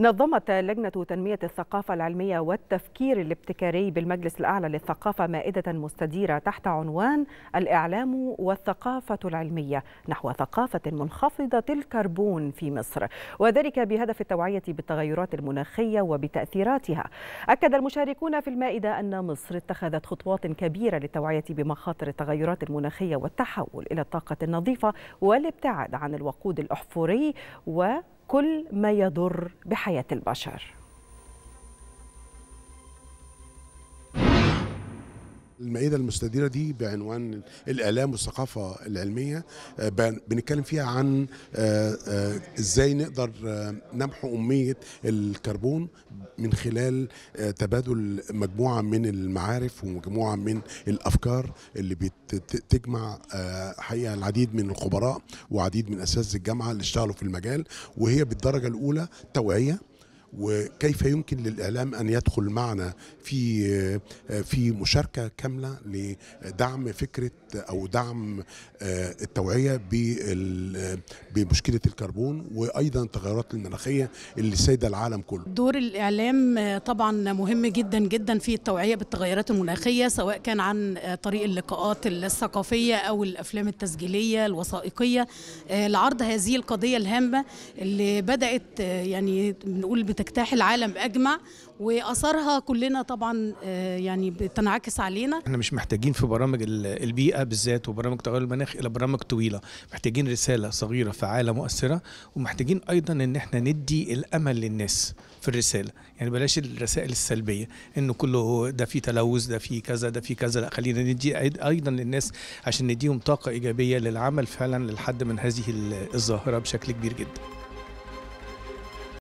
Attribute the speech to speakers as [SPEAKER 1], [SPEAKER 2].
[SPEAKER 1] نظمت لجنة تنمية الثقافة العلمية والتفكير الابتكاري بالمجلس الأعلى للثقافة مائدة مستديرة تحت عنوان الإعلام والثقافة العلمية نحو ثقافة منخفضة الكربون في مصر وذلك بهدف التوعية بالتغيرات المناخية وبتأثيراتها أكد المشاركون في المائدة أن مصر اتخذت خطوات كبيرة للتوعية بمخاطر التغيرات المناخية والتحول إلى الطاقة النظيفة والابتعاد عن الوقود الأحفوري و كل ما يضر بحياة البشر
[SPEAKER 2] المائده المستديره دي بعنوان الاعلام والثقافه العلميه آه، بنتكلم فيها عن آه، آه، ازاي نقدر نمحو اميه الكربون من خلال تبادل مجموعه من المعارف ومجموعه من الافكار اللي بتجمع حقيقه العديد من الخبراء وعديد من اساتذه الجامعه اللي اشتغلوا في المجال وهي بالدرجه الاولى توعيه وكيف يمكن للاعلام ان يدخل معنا في آه، في مشاركه كامله لدعم فكره او دعم آه، التوعيه آه، بمشكله الكربون وايضا التغيرات المناخيه اللي سايده العالم كله.
[SPEAKER 3] دور الاعلام طبعا مهم جدا جدا في التوعيه بالتغيرات المناخيه سواء كان عن طريق اللقاءات الثقافيه او الافلام التسجيليه الوثائقيه لعرض هذه القضيه الهامه اللي بدات يعني نقول تجتاح العالم اجمع واثارها كلنا طبعا آه، يعني بتنعكس علينا
[SPEAKER 4] احنا مش محتاجين في برامج البيئه بالذات وبرامج تغير المناخ الى برامج طويله محتاجين رساله صغيره فعاله مؤثره ومحتاجين ايضا ان احنا ندي الامل للناس في الرساله يعني بلاش الرسائل السلبيه انه كله ده في تلوث ده في كذا ده في كذا لا خلينا ندي ايضا للناس عشان نديهم طاقه ايجابيه للعمل فعلا للحد من هذه الظاهره بشكل كبير جدا